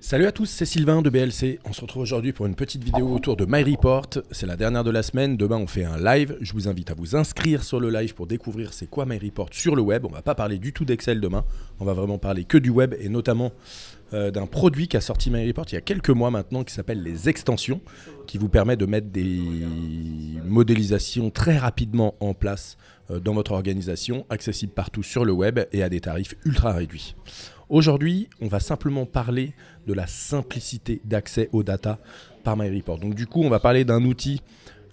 Salut à tous, c'est Sylvain de BLC. On se retrouve aujourd'hui pour une petite vidéo autour de MyReport. C'est la dernière de la semaine. Demain, on fait un live. Je vous invite à vous inscrire sur le live pour découvrir c'est quoi MyReport sur le web. On va pas parler du tout d'Excel demain. On va vraiment parler que du web et notamment euh, d'un produit qui a sorti MyReport il y a quelques mois maintenant qui s'appelle les extensions, qui vous permet de mettre des modélisations très rapidement en place euh, dans votre organisation, accessible partout sur le web et à des tarifs ultra réduits. Aujourd'hui, on va simplement parler de la simplicité d'accès aux data par MyReport. Donc du coup, on va parler d'un outil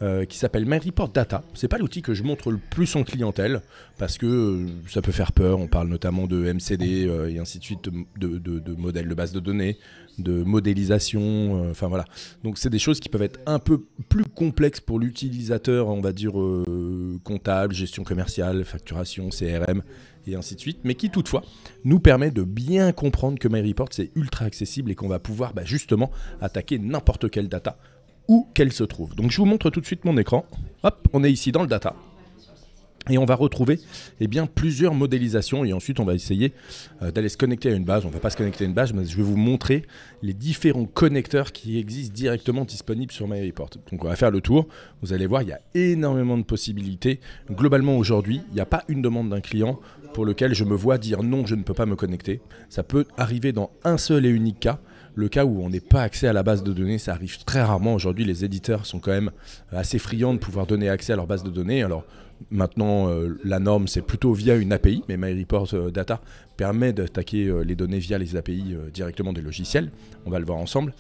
euh, qui s'appelle MyReport Data. C'est pas l'outil que je montre le plus en clientèle parce que euh, ça peut faire peur. On parle notamment de MCD euh, et ainsi de suite, de, modèles de base de données, de modélisation. Enfin voilà. Donc c'est des choses qui peuvent être un peu plus complexes pour l'utilisateur, on va dire comptable, gestion commerciale, facturation, CRM et ainsi de suite, mais qui toutefois nous permet de bien comprendre que MyReport c'est ultra accessible et qu'on va pouvoir bah, justement attaquer n'importe quelle data où qu'elle se trouve. Donc je vous montre tout de suite mon écran. Hop, on est ici dans le data. Et on va retrouver eh bien, plusieurs modélisations et ensuite on va essayer euh, d'aller se connecter à une base. On va pas se connecter à une base, mais je vais vous montrer les différents connecteurs qui existent directement disponibles sur MyReport. Donc on va faire le tour. Vous allez voir, il y a énormément de possibilités. Globalement aujourd'hui, il n'y a pas une demande d'un client pour lequel je me vois dire non, je ne peux pas me connecter. Ça peut arriver dans un seul et unique cas le cas où on n'est pas accès à la base de données, ça arrive très rarement. Aujourd'hui, les éditeurs sont quand même assez friands de pouvoir donner accès à leur base de données. Alors maintenant, euh, la norme, c'est plutôt via une API, mais MyReportData euh, Data permet d'attaquer euh, les données via les API directement des logiciels. On va le voir ensemble.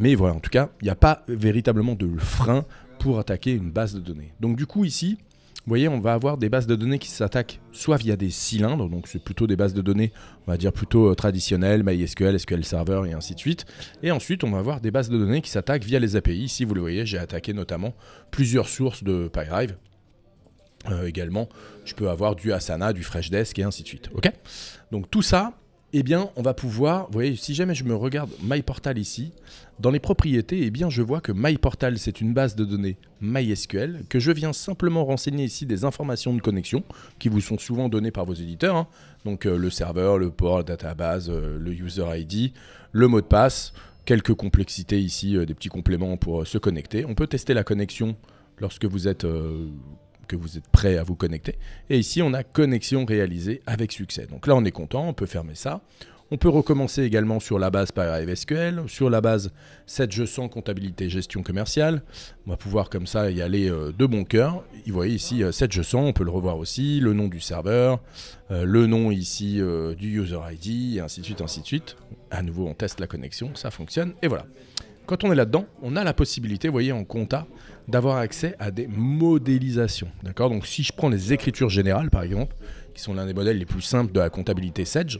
mais voilà, en tout cas, il n'y a pas véritablement de frein pour attaquer une base de données. Donc du coup, ici, vous voyez, on va avoir des bases de données qui s'attaquent soit via des cylindres, donc c'est plutôt des bases de données, on va dire plutôt euh, traditionnelles, MySQL, SQL Server et ainsi de suite. Et ensuite, on va avoir des bases de données qui s'attaquent via les API. Ici, vous le voyez, j'ai attaqué notamment plusieurs sources de PyDrive. Euh, également, je peux avoir du Asana, du Freshdesk et ainsi de suite. Ok Donc tout ça, eh bien, on va pouvoir, vous voyez, si jamais je me regarde MyPortal ici, dans les propriétés, eh bien, je vois que MyPortal, c'est une base de données MySQL, que je viens simplement renseigner ici des informations de connexion, qui vous sont souvent données par vos éditeurs, hein. donc euh, le serveur, le port, la database, euh, le user ID, le mot de passe, quelques complexités ici, euh, des petits compléments pour se connecter. On peut tester la connexion lorsque vous êtes que vous êtes prêt à vous connecter. Et ici, on a connexion réalisée avec succès. Donc là, on est content, on peut fermer ça. On peut recommencer également sur la base par SQL, sur la base 7 je sens comptabilité gestion commerciale. On va pouvoir comme ça y aller euh, de bon cœur. Vous voyez ici 7 je sens on peut le revoir aussi, le nom du serveur, euh, le nom ici euh, du user ID, et ainsi de suite, ainsi de suite. À nouveau, on teste la connexion, ça fonctionne, et voilà. Quand on est là-dedans, on a la possibilité, vous voyez, en compta, d'avoir accès à des modélisations. D'accord Donc, si je prends les écritures générales, par exemple, qui sont l'un des modèles les plus simples de la comptabilité Sedge,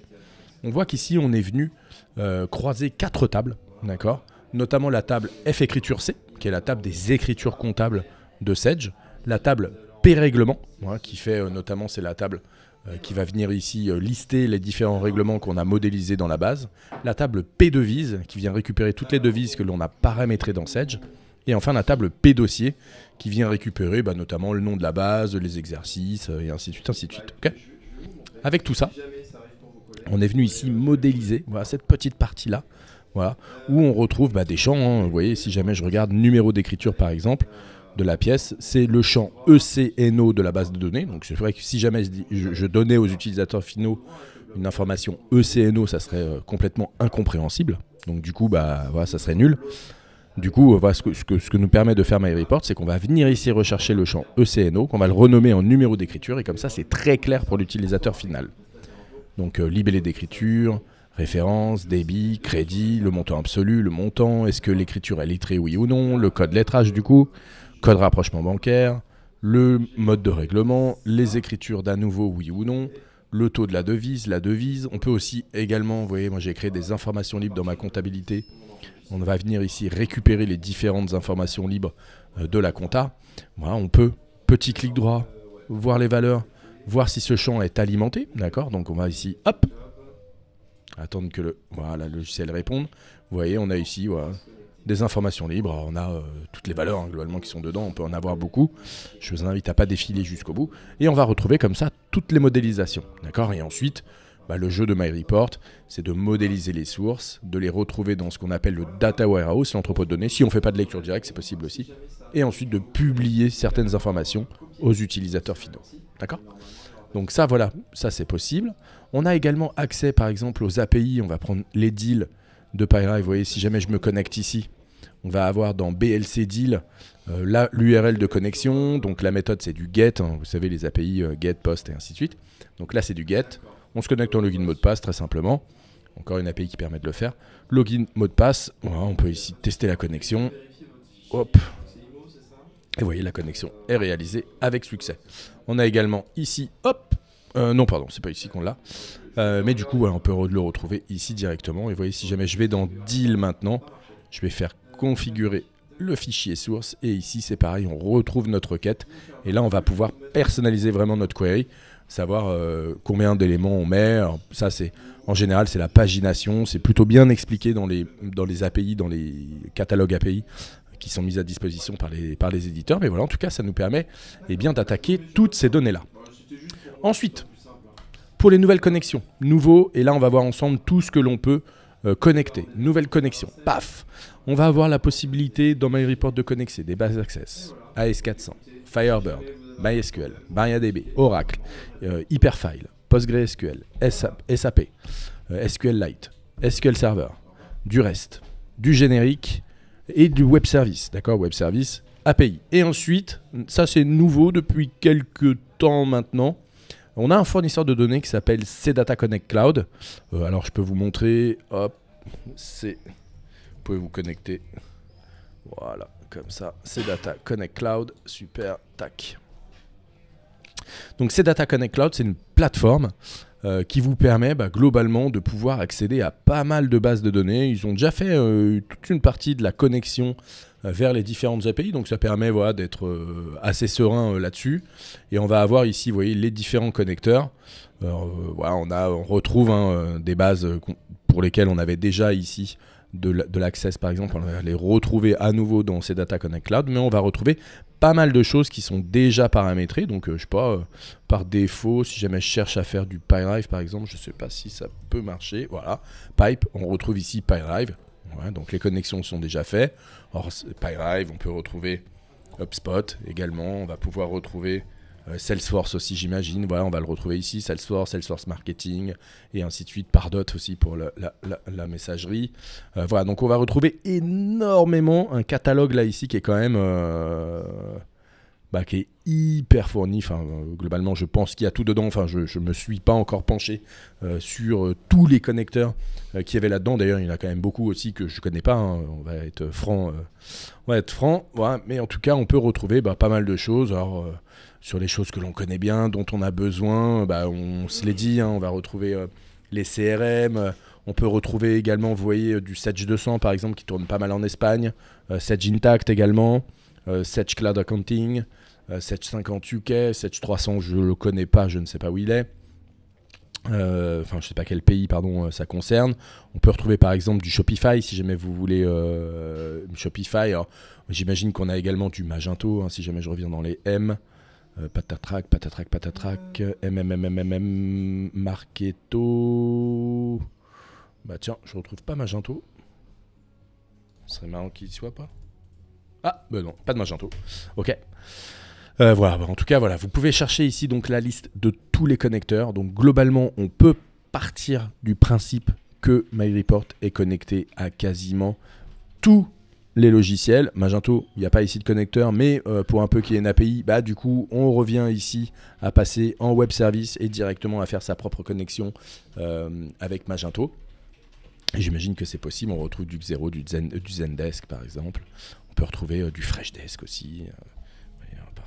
on voit qu'ici, on est venu euh, croiser quatre tables, d'accord Notamment la table F écriture C, qui est la table des écritures comptables de Sedge, la table P règlement, qui fait euh, notamment, c'est la table euh, qui va venir ici euh, lister les différents règlements qu'on a modélisés dans la base, la table P devise, qui vient récupérer toutes les devises que l'on a paramétrées dans Sedge, et enfin la table P dossier qui vient récupérer bah, notamment le nom de la base, les exercices euh, et ainsi de suite, ainsi de suite. Avec tout ça, on est venu ici modéliser cette petite partie là, où on retrouve bah, des champs. Hein. vous voyez, si jamais je regarde numéro d'écriture par exemple, de la pièce, c'est le champ ECNO de la base de données. Donc c'est vrai que si jamais je, donnais aux utilisateurs finaux une information ECNO, ça serait euh, complètement incompréhensible. Donc du coup, bah, voilà, ça serait nul. Du coup, voilà, ce, que, ce, que, nous permet de faire MyReport, c'est qu'on va venir ici rechercher le champ ECNO, qu'on va le renommer en numéro d'écriture, et comme ça, c'est très clair pour l'utilisateur final. Donc euh, libellé d'écriture, référence, débit, crédit, le montant absolu, le montant, est-ce que l'écriture est lettrée oui ou non, le code lettrage du coup, code rapprochement bancaire, le mode de règlement, les écritures d'un nouveau oui ou non, le taux de la devise, la devise. On peut aussi également, vous voyez, moi j'ai créé des informations libres dans ma comptabilité. On va venir ici récupérer les différentes informations libres euh, de la compta. Voilà, on peut, petit clic droit, voir les valeurs, voir si ce champ est alimenté. D'accord Donc on va ici, hop, attendre que le, voilà, le logiciel réponde. Vous voyez, on a ici, voilà, des informations libres. on a euh, toutes les valeurs hein, globalement qui sont dedans, on peut en avoir beaucoup. Je vous invite à pas défiler jusqu'au bout. Et on va retrouver comme ça toutes les modélisations. D'accord Et ensuite, bah, le jeu de MyReport, c'est de modéliser les sources, de les retrouver dans ce qu'on appelle le data warehouse, l'entrepôt de données. Si on ne fait pas de lecture directe, c'est possible aussi. Et ensuite de publier certaines informations aux utilisateurs finaux. D'accord Donc ça, voilà, ça c'est possible. On a également accès, par exemple, aux API. On va prendre les deals de Pyra. Et vous voyez, si jamais je me connecte ici, on va avoir dans BLC Deal euh, là, l'URL de connexion. Donc la méthode, c'est du GET. Hein, vous savez, les API euh, GET, POST et ainsi de suite. Donc là, c'est du GET. On se connecte en login mot de passe très simplement. Encore une API qui permet de le faire. Login mot de passe. on peut ici tester la connexion. Hop. Et vous voyez, la connexion est réalisée avec succès. On a également ici, hop, euh, non, pardon, c'est pas ici qu'on l'a. mais du coup, on peut le retrouver ici directement. Et vous voyez, si jamais je vais dans Deal maintenant, je vais faire configurer le fichier source et ici c'est pareil on retrouve notre requête et là on va pouvoir personnaliser vraiment notre query savoir euh, combien d'éléments on met ça c'est en général c'est la pagination c'est plutôt bien expliqué dans les dans les API dans les catalogues API qui sont mis à disposition par les par les éditeurs mais voilà en tout cas ça nous permet et eh bien d'attaquer toutes ces données là ensuite pour les nouvelles connexions nouveau et là on va voir ensemble tout ce que l'on peut euh, Connecté, connecter, nouvelle connexion, paf On va avoir la possibilité dans MyReport de connecter des bases Access, AS400, Firebird, MySQL, MariaDB, Oracle, euh, Hyperfile, PostgreSQL, SAP, SQLite, euh, SQL Server, du reste, du générique et du web service, d'accord Web service, API. Et ensuite, ça c'est nouveau depuis quelques temps maintenant, on a un fournisseur de données qui s'appelle CData Connect Cloud. Euh, alors je peux vous montrer, hop, c'est, vous pouvez vous connecter, voilà, comme ça, CData Connect Cloud, super, tac. Donc CData Connect Cloud, c'est une plateforme euh, qui vous permet bah, globalement de pouvoir accéder à pas mal de bases de données. Ils ont déjà fait euh, toute une partie de la connexion euh, vers les différentes API. Donc ça permet voilà, d'être euh, assez serein euh, là-dessus. Et on va avoir ici, vous voyez, les différents connecteurs. voilà, on, a, retrouve hein, des bases pour lesquelles on avait déjà ici de l'accès, par exemple, on va les retrouver à nouveau dans ces data connect cloud, mais on va retrouver pas mal de choses qui sont déjà paramétrées, donc je je sais pas, par défaut, si jamais je cherche à faire du PyLive, par exemple, je sais pas si ça peut marcher, voilà, pipe, on retrouve ici PyLive donc les connexions sont déjà faites. Or, PyRive, on peut retrouver HubSpot également. On va pouvoir retrouver euh, Salesforce aussi, j'imagine. Voilà, on va le retrouver ici. Salesforce, Salesforce Marketing et ainsi de suite. Pardot aussi pour la, messagerie. Euh, voilà, donc on va retrouver énormément un catalogue là ici qui est quand même euh, bah, qui est hyper fourni. Enfin, globalement, je pense qu'il y a tout dedans. Enfin, je ne me suis pas encore penché euh, sur euh, tous les connecteurs qui euh, qu'il y avait là-dedans. D'ailleurs, il y en a quand même beaucoup aussi que je ne connais pas. Hein. On va être franc. on va être franc. Mais en tout cas, on peut retrouver bah, pas mal de choses. Alors, sur les choses que l'on connaît bien, dont on a besoin, bah, on se les dit. Hein. On va retrouver les CRM. On peut retrouver également, vous voyez, du Sage 200 par exemple, qui tourne pas mal en Espagne. Sage Intact également. Sage Cloud Accounting. 750 UK, 7300, je le connais pas, je ne sais pas où il est. Euh, enfin, je sais pas quel pays, pardon, euh, ça concerne. On peut retrouver par exemple du Shopify si jamais vous voulez euh, Shopify. J'imagine qu'on a également du Magento, hein, si jamais je reviens dans les M. Euh, patatrac, patatrac, patatrac, MMMMM, Marketo. Bah tiens, je retrouve pas Magento. Ce serait marrant qu'il soit pas. Ah, ben non, pas de Magento. Ok. Euh, voilà, bah, en tout cas, voilà, vous pouvez chercher ici donc la liste de tous les connecteurs. Donc globalement, on peut partir du principe que MyReport est connecté à quasiment tous les logiciels. Magento, il n'y a pas ici de connecteur, mais euh, pour un peu qui est ait une API, bah, du coup, on revient ici à passer en web service et directement à faire sa propre connexion euh, avec Magento. J'imagine que c'est possible. On retrouve du Xero, du, Zen, du Zendesk par exemple. On peut retrouver du Freshdesk aussi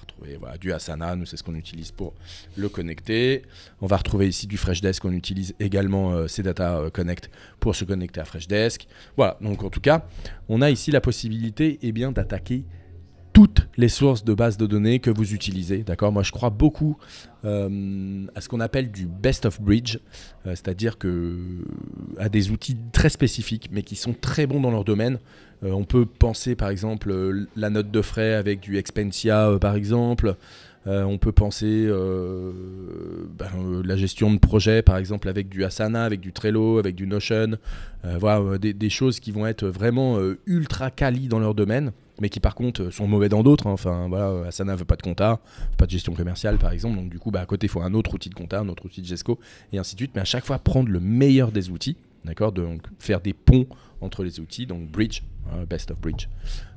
retrouver du Asana, nous c'est ce qu'on utilise pour le connecter. On va retrouver ici du Freshdesk, on utilise également euh, ces data euh, connect pour se connecter à Freshdesk. Voilà, donc en tout cas, on a ici la possibilité et eh bien d'attaquer toutes les sources de bases de données que vous utilisez. D'accord Moi, je crois beaucoup euh, à ce qu'on appelle du best of bridge, euh, c'est-à-dire que à des outils très spécifiques, mais qui sont très bons dans leur domaine. Euh, on peut penser, par exemple, la note de frais avec du Expensia, par exemple. Euh, on peut penser euh, ben, euh, la gestion de projet, par exemple, avec du Asana, avec du Trello, avec du Notion, voilà, des, choses qui vont être vraiment ultra quali dans leur domaine, mais qui par contre sont mauvais dans d'autres. Asana hein. Enfin, voilà, Asana veut pas de compta, pas de gestion commerciale, par exemple. Donc du coup, bah, à côté, il faut un autre outil de compta, un autre outil de GESCO, et ainsi de suite. Mais à chaque fois, prendre le meilleur des outils D'accord Donc faire des ponts entre les outils, donc bridge, hein, best of bridge.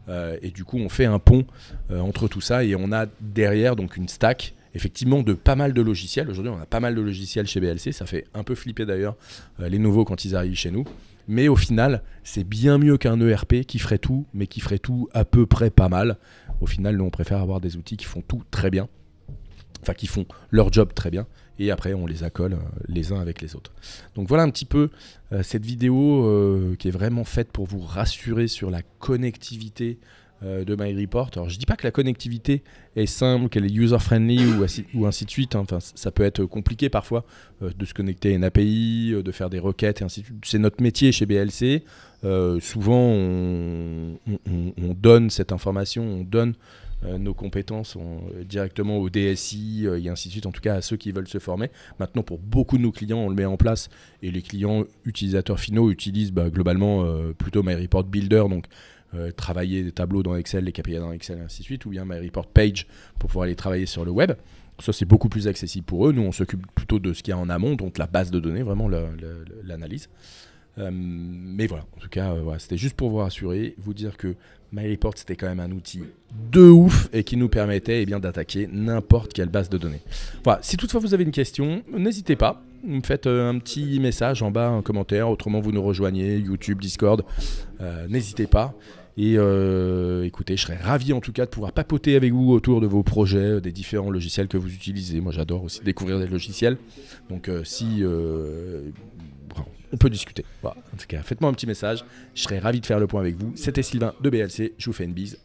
Euh, et du coup, on fait un pont euh, entre tout ça et on a derrière donc une stack effectivement de pas mal de logiciels. Aujourd'hui, on a pas mal de logiciels chez BLC. Ça fait un peu flipper d'ailleurs euh, les nouveaux quand ils arrivent chez nous. Mais au final, c'est bien mieux qu'un ERP qui ferait tout, mais qui ferait tout à peu près pas mal. Au final, nous, on préfère avoir des outils qui font tout très bien, enfin qui font leur job très bien, et après on les accole euh, les uns avec les autres. Donc voilà un petit peu euh, cette vidéo euh, qui est vraiment faite pour vous rassurer sur la connectivité de MyReport. Alors je dis pas que la connectivité est simple, qu'elle est user-friendly ou, ou, ainsi de suite. Hein. Enfin, ça peut être compliqué parfois de se connecter à une API, de faire des requêtes et ainsi de suite. C'est notre métier chez BLC. souvent on, on, donne cette information, on donne euh, nos compétences sont euh, directement au DSI euh, et ainsi de suite, en tout cas à ceux qui veulent se former. Maintenant, pour beaucoup de nos clients, on le met en place et les clients utilisateurs finaux utilisent bah, globalement plutôt MyReport Builder, donc travailler des tableaux dans Excel, les KPI dans Excel, et ainsi de suite, ou bien MyReport Page pour pouvoir les travailler sur le web. Ça, c'est beaucoup plus accessible pour eux. Nous, on s'occupe plutôt de ce qu'il y a en amont, donc la base de données, vraiment l'analyse. Euh, mais voilà, en tout cas, euh, c'était juste pour vous rassurer, vous dire que MyReport, c'était quand même un outil de ouf et qui nous permettait eh d'attaquer n'importe quelle base de données. Voilà, si toutefois vous avez une question, n'hésitez pas, me faites euh, un petit message en bas, un commentaire, autrement vous nous rejoignez, YouTube, Discord, n'hésitez pas. Et écoutez, je serais ravi en tout cas de pouvoir papoter avec vous autour de vos projets, des différents logiciels que vous utilisez. Moi, j'adore aussi découvrir des logiciels. Donc, si on peut discuter. Voilà. En tout cas, faites-moi un petit message. Je serais ravi de faire le point avec vous. C'était Sylvain de BLC. Je vous fais une bise.